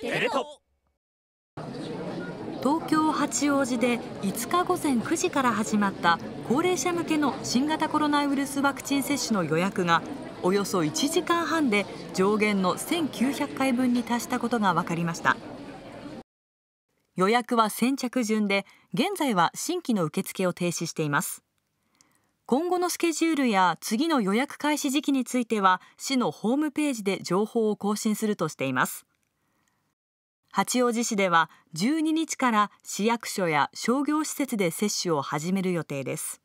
テレ東京八王子で5日午前9時から始まった高齢者向けの新型コロナウイルスワクチン接種の予約がおよそ1時間半で上限の1900回分に達したことが分かりました予約は先着順で現在は新規の受付を停止しています今後のスケジュールや次の予約開始時期については市のホームページで情報を更新するとしています八王子市では12日から市役所や商業施設で接種を始める予定です